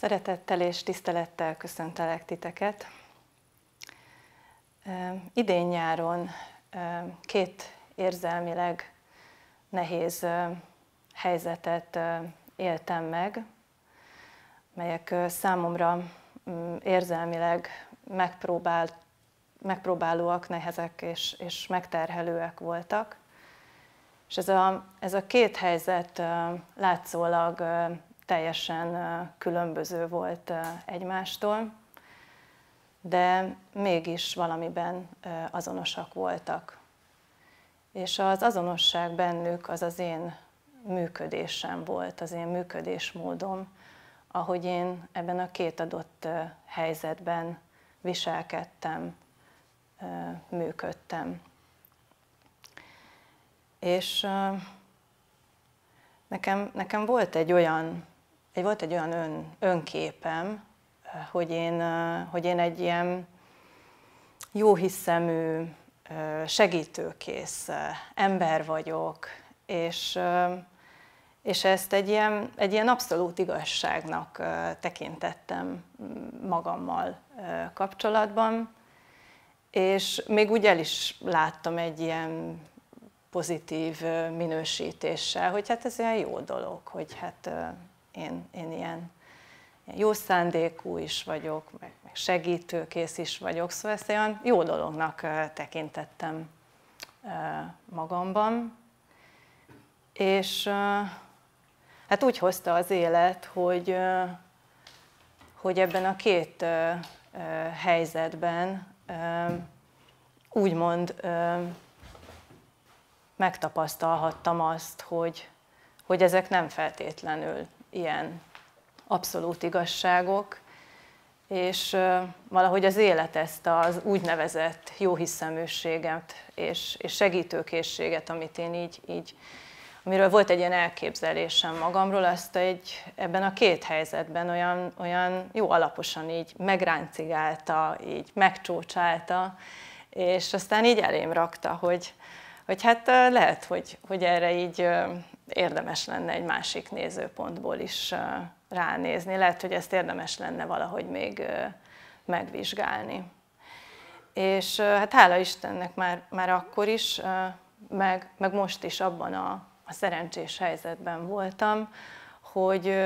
Szeretettel és tisztelettel köszöntelek titeket. Idén nyáron két érzelmileg nehéz helyzetet éltem meg, melyek számomra mm, érzelmileg megpróbált, megpróbálóak, nehezek és, és megterhelőek voltak. És ez a, ez a két helyzet látszólag teljesen különböző volt egymástól, de mégis valamiben azonosak voltak. És az azonosság bennük az az én működésem volt, az én működésmódom, ahogy én ebben a két adott helyzetben viselkedtem, működtem. És nekem, nekem volt egy olyan egy, volt egy olyan ön, önképem, eh, hogy én, eh, hogy én egy ilyen jóhiszemű, eh, segítőkész ember vagyok, és, és ezt egy ilyen, egy ilyen abszolút igazságnak tekintettem mm, magammal kapcsolatban, és még úgy el is láttam egy ilyen pozitív minősítéssel, hogy hát ez ilyen jó dolog, hogy hát én, én ilyen jó szándékú is vagyok, meg, meg segítőkész is vagyok, szóval ezt olyan jó dolognak tekintettem magamban. És hát úgy hozta az élet, hogy, hogy ebben a két helyzetben úgymond megtapasztalhattam azt, hogy, hogy ezek nem feltétlenül ilyen abszolút igazságok, és valahogy az élet ezt az úgynevezett jóhiszeműséget és, és segítőkészséget, amit én így, így, amiről volt egy ilyen elképzelésem magamról, azt egy, ebben a két helyzetben olyan, olyan jó alaposan így megráncigálta, így megcsócsálta, és aztán így elém rakta, hogy, hogy hát lehet, hogy, hogy erre így érdemes lenne egy másik nézőpontból is ránézni, lehet, hogy ezt érdemes lenne valahogy még megvizsgálni. És hát hála Istennek már, már akkor is, meg, meg most is abban a, a szerencsés helyzetben voltam, hogy,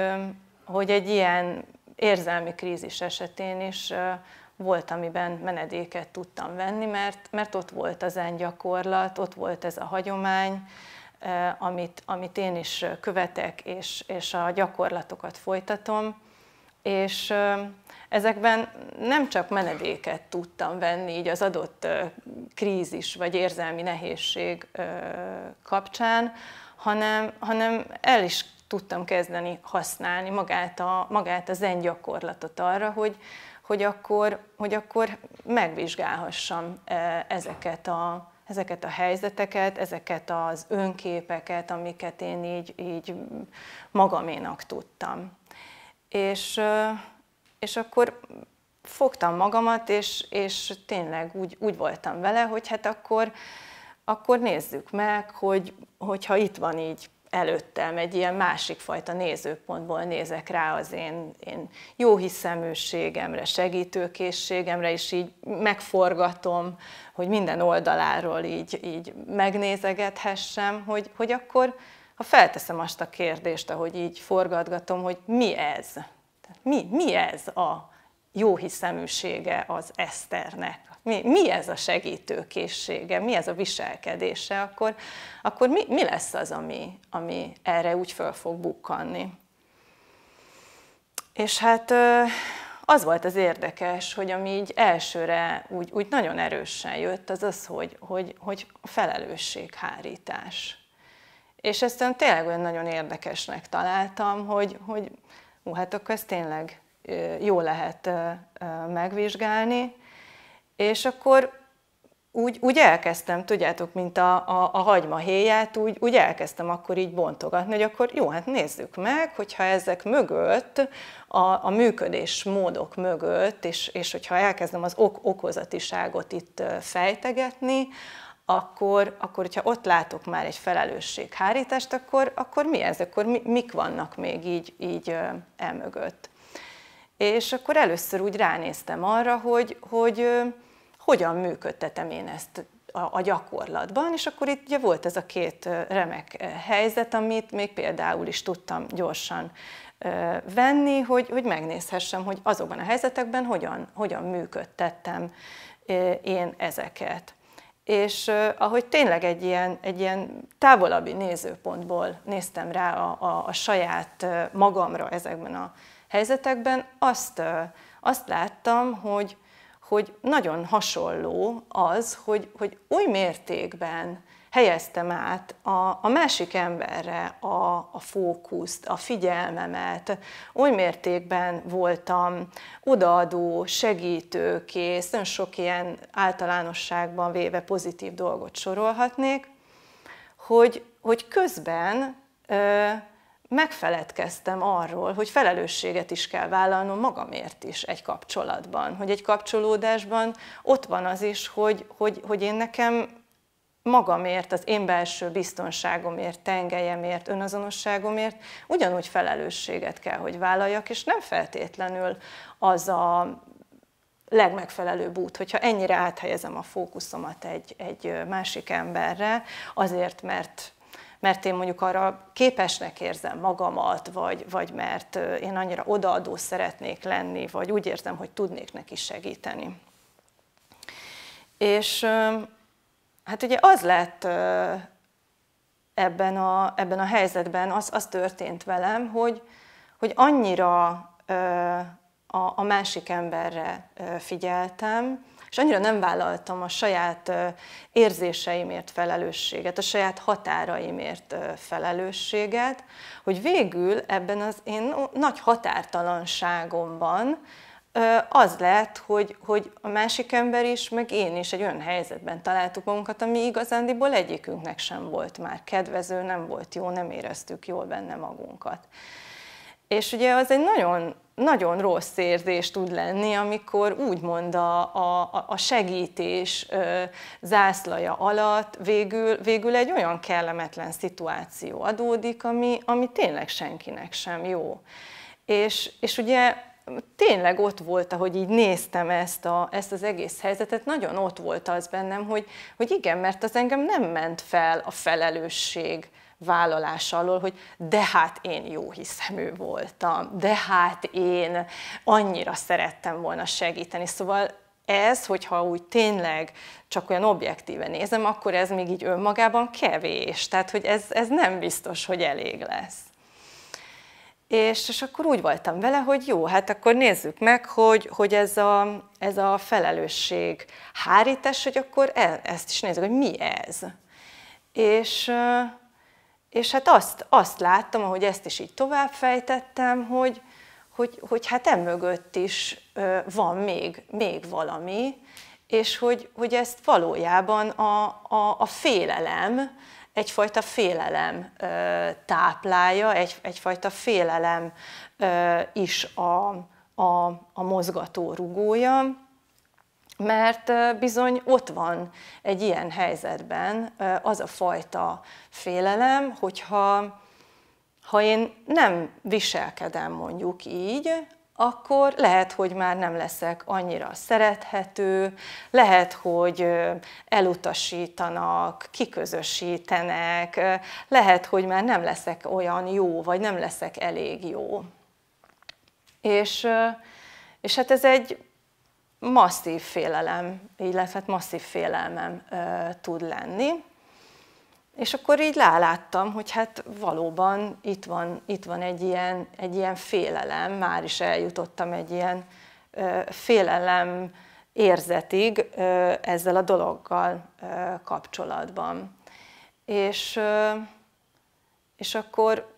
hogy egy ilyen érzelmi krízis esetén is volt, amiben menedéket tudtam venni, mert, mert ott volt az gyakorlat, ott volt ez a hagyomány, eh, amit, amit én is követek, és, és a gyakorlatokat folytatom. És eh, ezekben nem csak menedéket tudtam venni így az adott eh, krízis vagy érzelmi nehézség kapcsán, hanem, hanem el is tudtam kezdeni használni magát, a, magát a zen gyakorlatot arra, hogy, hogy akkor, hogy akkor megvizsgálhassam e, ezeket a, ezeket a helyzeteket, ezeket az önképeket, amiket én így, így magaménak tudtam. És, és akkor fogtam magamat, és, és tényleg úgy, úgy voltam vele, hogy hát akkor, akkor nézzük meg, hogy, hogyha itt van így előttem, egy ilyen másik fajta nézőpontból nézek rá az én, én jó hiszeműségemre, segítőkészségemre, és így megforgatom, hogy minden oldaláról így, így megnézegethessem, hogy, hogy akkor, ha felteszem azt a kérdést, ahogy így forgatgatom, hogy mi ez? Mi, mi ez a jó hiszeműsége az Eszternek, mi, mi ez a segítőkészsége, mi ez a viselkedése, akkor, akkor mi, mi lesz az, ami, ami erre úgy föl fog bukkanni. És hát az volt az érdekes, hogy ami így elsőre úgy, úgy nagyon erősen jött, az az, hogy, hogy, hogy felelősséghárítás. És ezt ön tényleg olyan nagyon érdekesnek találtam, hogy, hogy ú, hát akkor ezt tényleg jó lehet megvizsgálni, és akkor úgy, úgy elkezdtem, tudjátok, mint a, a, a hagyma héját, úgy, úgy elkezdtem akkor így bontogatni, hogy akkor jó, hát nézzük meg, hogyha ezek mögött, a, a működés módok mögött, és, és hogyha elkezdem az ok okozatiságot itt fejtegetni, akkor, akkor hogyha ott látok már egy felelősséghárítást, akkor, akkor mi ez, akkor mi, mik vannak még így, így emögött. És akkor először úgy ránéztem arra, hogy, hogy hogyan működtetem én ezt a, a gyakorlatban, és akkor itt ugye volt ez a két remek helyzet, amit még például is tudtam gyorsan venni, hogy, hogy megnézhessem, hogy azokban a helyzetekben hogyan, hogyan működtettem én ezeket. És ahogy tényleg egy ilyen, egy ilyen távolabbi nézőpontból néztem rá a, a, a saját magamra ezekben a helyzetekben, azt, azt láttam, hogy, hogy nagyon hasonló az, hogy, hogy oly mértékben helyeztem át a, a másik emberre a, a fókuszt, a figyelmemet, oly mértékben voltam odaadó, segítőkész, nagyon sok ilyen általánosságban véve pozitív dolgot sorolhatnék, hogy, hogy közben ö, megfeledkeztem arról, hogy felelősséget is kell vállalnom magamért is egy kapcsolatban, hogy egy kapcsolódásban ott van az is, hogy, hogy, hogy én nekem magamért, az én belső biztonságomért, tengelyemért, önazonosságomért ugyanúgy felelősséget kell, hogy vállaljak, és nem feltétlenül az a legmegfelelőbb út, hogyha ennyire áthelyezem a fókuszomat egy, egy másik emberre, azért, mert mert én mondjuk arra képesnek érzem magamat, vagy, vagy mert én annyira odaadó szeretnék lenni, vagy úgy érzem, hogy tudnék neki segíteni. És hát ugye az lett ebben a, ebben a helyzetben, az, az történt velem, hogy, hogy annyira a, a másik emberre figyeltem, és annyira nem vállaltam a saját érzéseimért felelősséget, a saját határaimért felelősséget, hogy végül ebben az én nagy határtalanságomban az lett, hogy, hogy a másik ember is, meg én is egy olyan helyzetben találtuk magunkat, ami igazándiból egyikünknek sem volt már kedvező, nem volt jó, nem éreztük jól benne magunkat. És ugye az egy nagyon nagyon rossz érzés tud lenni, amikor úgymond a, a, a segítés ö, zászlaja alatt végül, végül egy olyan kellemetlen szituáció adódik, ami, ami tényleg senkinek sem jó. És, és ugye tényleg ott volt, ahogy így néztem ezt, a, ezt az egész helyzetet, nagyon ott volt az bennem, hogy, hogy igen, mert az engem nem ment fel a felelősség vállalás alól, hogy de hát én jó hiszemű voltam, de hát én annyira szerettem volna segíteni. Szóval ez, hogyha úgy tényleg csak olyan objektíven nézem, akkor ez még így önmagában kevés. Tehát, hogy ez, ez nem biztos, hogy elég lesz. És, és akkor úgy voltam vele, hogy jó, hát akkor nézzük meg, hogy, hogy ez, a, ez a felelősség hárítás, hogy akkor e, ezt is nézzük, hogy mi ez. És és hát azt, azt láttam, ahogy ezt is így továbbfejtettem, hogy, hogy, hogy hát emögött is van még, még valami, és hogy, hogy ezt valójában a, a, a félelem, egyfajta félelem táplálja, egy, egyfajta félelem is a, a, a mozgató rugója, mert bizony ott van egy ilyen helyzetben az a fajta félelem, hogyha ha én nem viselkedem mondjuk így, akkor lehet, hogy már nem leszek annyira szerethető, lehet, hogy elutasítanak, kiközösítenek, lehet, hogy már nem leszek olyan jó, vagy nem leszek elég jó. És, és hát ez egy masszív félelem, illetve hát masszív félelmem ö, tud lenni. És akkor így láláttam, hogy hát valóban itt van, itt van egy, ilyen, egy ilyen félelem, már is eljutottam egy ilyen ö, félelem érzetig ö, ezzel a dologgal ö, kapcsolatban. És, ö, és akkor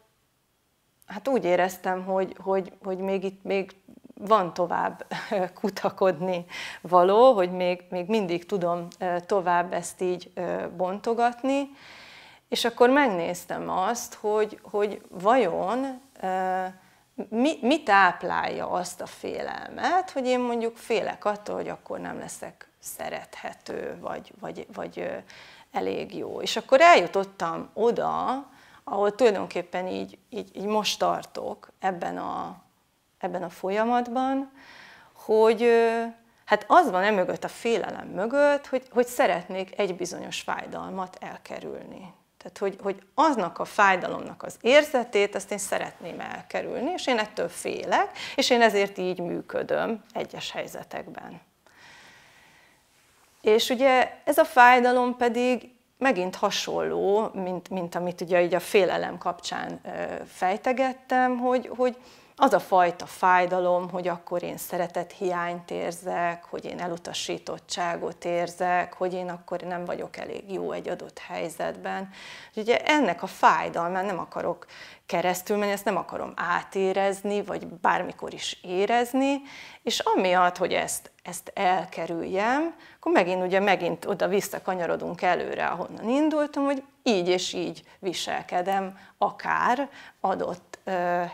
hát úgy éreztem, hogy, hogy, hogy még itt még van tovább kutakodni való, hogy még, még mindig tudom tovább ezt így bontogatni, és akkor megnéztem azt, hogy, hogy vajon mi, mi táplálja azt a félelmet, hogy én mondjuk félek attól, hogy akkor nem leszek szerethető, vagy, vagy, vagy elég jó. És akkor eljutottam oda, ahol tulajdonképpen így, így, így most tartok ebben a ebben a folyamatban, hogy hát az van emögött, a félelem mögött, hogy, hogy szeretnék egy bizonyos fájdalmat elkerülni. Tehát, hogy, hogy aznak a fájdalomnak az érzetét, azt én szeretném elkerülni, és én ettől félek, és én ezért így működöm egyes helyzetekben. És ugye ez a fájdalom pedig megint hasonló, mint, mint amit ugye így a félelem kapcsán fejtegettem, hogy, hogy, az a fajta fájdalom, hogy akkor én szeretet hiányt érzek, hogy én elutasítottságot érzek, hogy én akkor nem vagyok elég jó egy adott helyzetben. És ugye ennek a fájdalmán nem akarok keresztül menni, ezt nem akarom átérezni, vagy bármikor is érezni, és amiatt, hogy ezt, ezt elkerüljem, akkor megint ugye megint oda-vissza kanyarodunk előre, ahonnan indultam, hogy így és így viselkedem, akár adott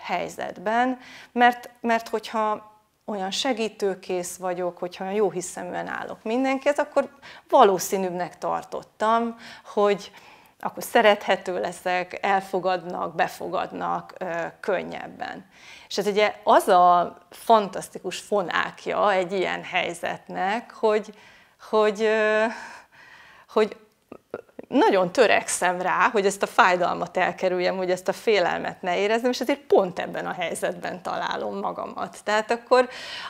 helyzetben, mert, mert hogyha olyan segítőkész vagyok, hogyha olyan jó hiszeműen állok mindenkihez, akkor valószínűbbnek tartottam, hogy akkor szerethető leszek, elfogadnak, befogadnak könnyebben. És ez ugye az a fantasztikus fonákja egy ilyen helyzetnek, hogy, hogy, hogy nagyon törekszem rá, hogy ezt a fájdalmat elkerüljem, hogy ezt a félelmet ne érezzem, és ezért pont ebben a helyzetben találom magamat. Tehát akkor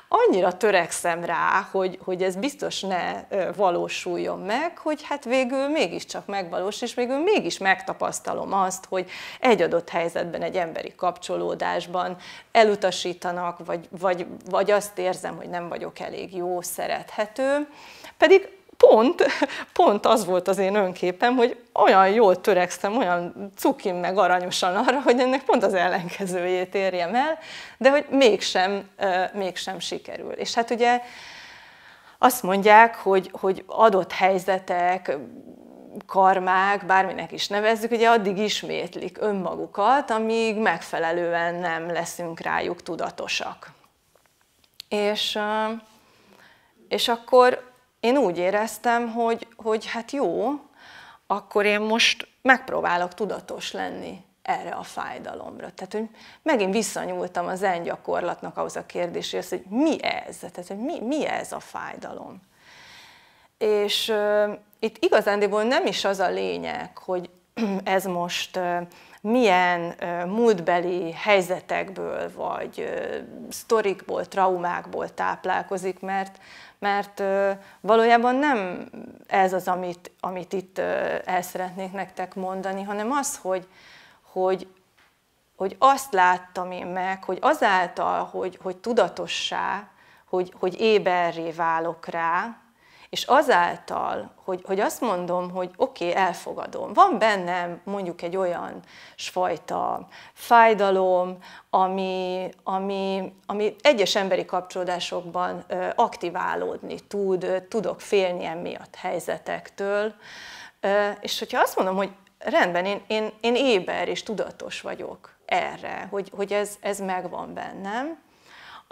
annyira törekszem rá, hogy, hogy ez biztos ne valósuljon meg, hogy hát végül mégiscsak megvalós, és végül mégis megtapasztalom azt, hogy egy adott helyzetben, egy emberi kapcsolódásban elutasítanak, vagy, vagy, vagy azt érzem, hogy nem vagyok elég jó, szerethető. Pedig pont, pont az volt az én önképem, hogy olyan jól törekszem, olyan cukin meg aranyosan arra, hogy ennek pont az ellenkezőjét érjem el, de hogy mégsem, mégsem sikerül. És hát ugye azt mondják, hogy, hogy adott helyzetek, karmák, bárminek is nevezzük, ugye addig ismétlik önmagukat, amíg megfelelően nem leszünk rájuk tudatosak. És, és akkor én úgy éreztem, hogy, hogy hát jó, akkor én most megpróbálok tudatos lenni erre a fájdalomra. Tehát, hogy megint visszanyúltam az zen gyakorlatnak ahhoz a kérdéséhez, hogy mi ez? Tehát, hogy mi, mi ez a fájdalom? És uh, itt igazándiból nem is az a lényeg, hogy ez most uh, milyen uh, múltbeli helyzetekből, vagy uh, sztorikból, traumákból táplálkozik, mert mert valójában nem ez az, amit, amit itt el szeretnék nektek mondani, hanem az, hogy, hogy, hogy azt láttam én meg, hogy azáltal, hogy, hogy tudatossá, hogy, hogy éberré válok rá, és azáltal, hogy, hogy azt mondom, hogy oké, okay, elfogadom, van bennem mondjuk egy olyan fajta fájdalom, ami, ami, ami egyes emberi kapcsolódásokban aktiválódni tud, tudok félni emiatt helyzetektől, és hogyha azt mondom, hogy rendben, én, én, én éber és tudatos vagyok erre, hogy, hogy ez, ez megvan bennem,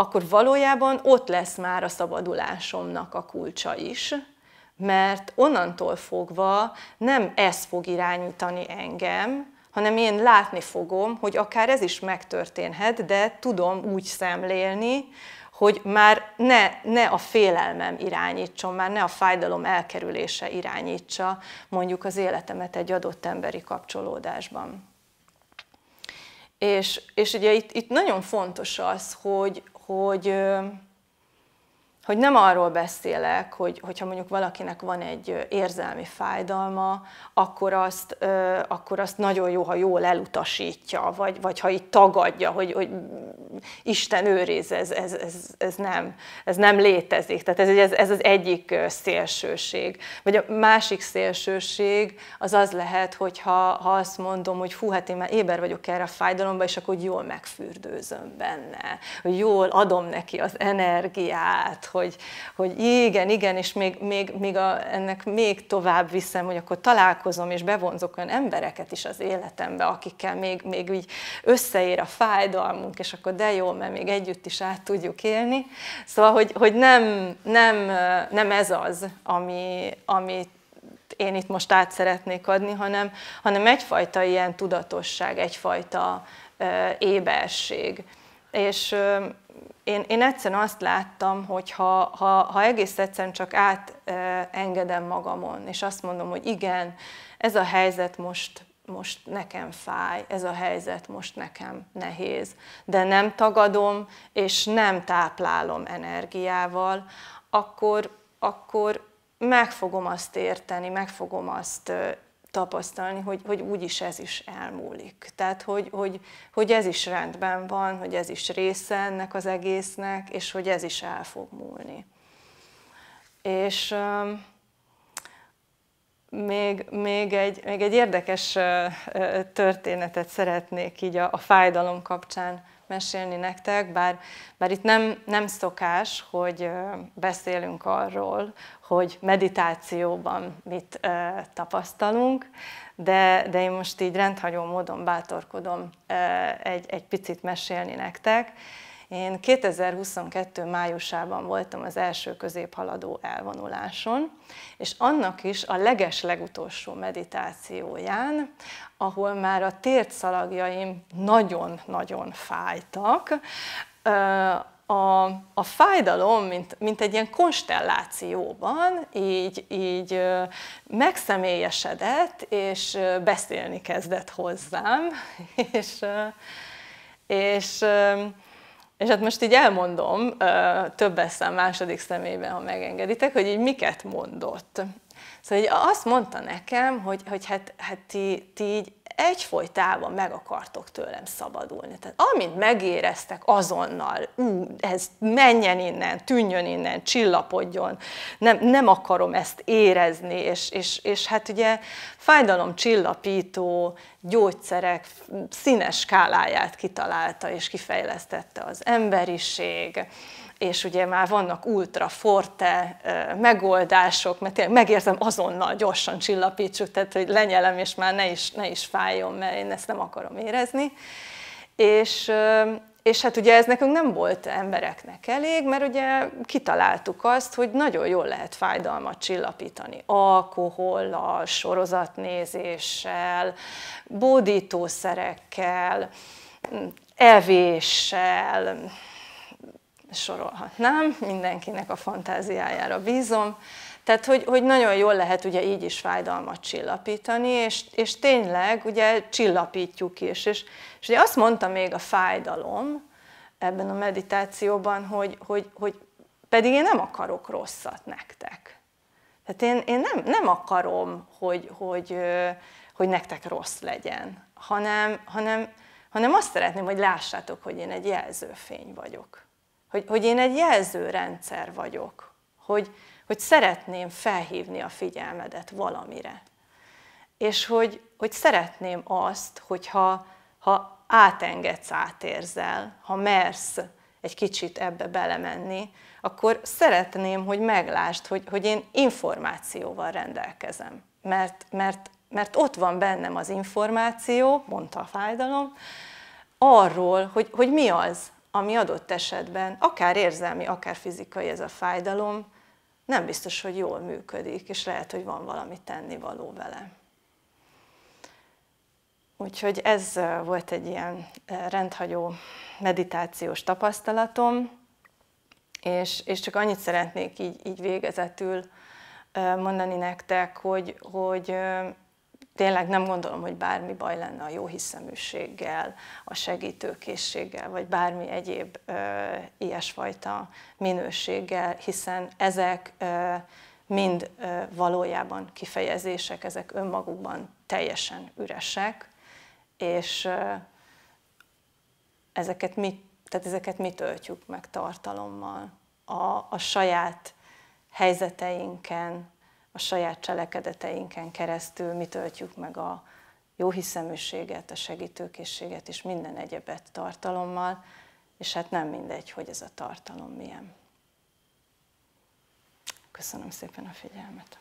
akkor valójában ott lesz már a szabadulásomnak a kulcsa is, mert onnantól fogva nem ez fog irányítani engem, hanem én látni fogom, hogy akár ez is megtörténhet, de tudom úgy szemlélni, hogy már ne, ne a félelmem irányítson, már ne a fájdalom elkerülése irányítsa mondjuk az életemet egy adott emberi kapcsolódásban. És, és ugye itt, itt nagyon fontos az, hogy, hogy hogy nem arról beszélek, hogy, hogyha mondjuk valakinek van egy érzelmi fájdalma, akkor azt, akkor azt nagyon jó, ha jól elutasítja, vagy, vagy ha így tagadja, hogy, hogy Isten őriz, ez, ez, ez, ez, nem, ez nem létezik. Tehát ez, ez, ez az egyik szélsőség. Vagy a másik szélsőség az az lehet, hogyha ha azt mondom, hogy hú, hát én már éber vagyok erre a fájdalomba, és akkor jól megfürdőzöm benne, hogy jól adom neki az energiát, hogy, hogy igen, igen, és még, még, még a, ennek még tovább viszem, hogy akkor találkozom és bevonzok olyan embereket is az életembe, akikkel még, még úgy összeér a fájdalmunk, és akkor de jó, mert még együtt is át tudjuk élni. Szóval, hogy, hogy nem, nem, nem ez az, ami, ami én itt most át szeretnék adni, hanem, hanem egyfajta ilyen tudatosság, egyfajta éberség. És én, én egyszerűen azt láttam, hogy ha, ha, ha egész egyszerűen csak átengedem magamon, és azt mondom, hogy igen, ez a helyzet most, most nekem fáj, ez a helyzet most nekem nehéz, de nem tagadom, és nem táplálom energiával, akkor, akkor meg fogom azt érteni, meg fogom azt tapasztalni, hogy, hogy úgyis ez is elmúlik. Tehát, hogy, hogy, hogy ez is rendben van, hogy ez is része ennek az egésznek, és hogy ez is el fog múlni. És um, még, még, egy, még egy érdekes történetet szeretnék így a, a fájdalom kapcsán mesélni nektek, bár, bár itt nem, nem szokás, hogy beszélünk arról, hogy meditációban mit tapasztalunk, de, de én most így rendhagyó módon bátorkodom egy, egy picit mesélni nektek, én 2022 májusában voltam az első középhaladó elvonuláson, és annak is a leges legutolsó meditációján, ahol már a tért szalagjaim nagyon-nagyon fájtak, a, a fájdalom, mint, mint egy ilyen konstellációban, így, így megszemélyesedett, és beszélni kezdett hozzám, és, és és hát most így elmondom több eszem második személyben, ha megengeditek, hogy így miket mondott. Szóval így azt mondta nekem, hogy, hogy hát, hát ti, ti így egyfolytában meg akartok tőlem szabadulni. Tehát amint megéreztek azonnal, ú, ez menjen innen, tűnjön innen, csillapodjon, nem, nem akarom ezt érezni, és, és, és hát ugye fájdalom csillapító gyógyszerek színes skáláját kitalálta és kifejlesztette az emberiség, és ugye már vannak ultra forte megoldások, mert tényleg megérzem azonnal gyorsan csillapítsuk, tehát hogy lenyelem, és már ne is, ne is fájjon, mert én ezt nem akarom érezni. És, és hát ugye ez nekünk nem volt embereknek elég, mert ugye kitaláltuk azt, hogy nagyon jól lehet fájdalmat csillapítani. Alkohollal, sorozatnézéssel, bódítószerekkel, evéssel, sorolhatnám, mindenkinek a fantáziájára bízom. Tehát, hogy, hogy nagyon jól lehet ugye így is fájdalmat csillapítani, és, és tényleg ugye csillapítjuk is. És, és ugye azt mondta még a fájdalom ebben a meditációban, hogy, hogy, hogy pedig én nem akarok rosszat nektek. Tehát én, én nem, nem akarom, hogy, hogy, hogy nektek rossz legyen, hanem, hanem, hanem azt szeretném, hogy lássátok, hogy én egy jelzőfény vagyok hogy, hogy én egy jelzőrendszer vagyok, hogy, hogy szeretném felhívni a figyelmedet valamire. És hogy, hogy szeretném azt, hogyha ha átengedsz, átérzel, ha mersz egy kicsit ebbe belemenni, akkor szeretném, hogy meglásd, hogy, hogy én információval rendelkezem. Mert, mert, mert ott van bennem az információ, mondta a fájdalom, arról, hogy, hogy mi az, ami adott esetben, akár érzelmi, akár fizikai ez a fájdalom, nem biztos, hogy jól működik, és lehet, hogy van valami tennivaló vele. Úgyhogy ez volt egy ilyen rendhagyó meditációs tapasztalatom, és, és csak annyit szeretnék így, így végezetül mondani nektek, hogy, hogy tényleg nem gondolom, hogy bármi baj lenne a jó hiszeműséggel, a segítőkészséggel, vagy bármi egyéb ö, ilyesfajta minőséggel, hiszen ezek ö, mind ö, valójában kifejezések, ezek önmagukban teljesen üresek, és ö, ezeket, mi, tehát ezeket mi töltjük meg tartalommal. A, a saját helyzeteinken, a saját cselekedeteinken keresztül mi töltjük meg a jóhiszeműséget, a segítőkészséget és minden egyebet tartalommal, és hát nem mindegy, hogy ez a tartalom milyen. Köszönöm szépen a figyelmet!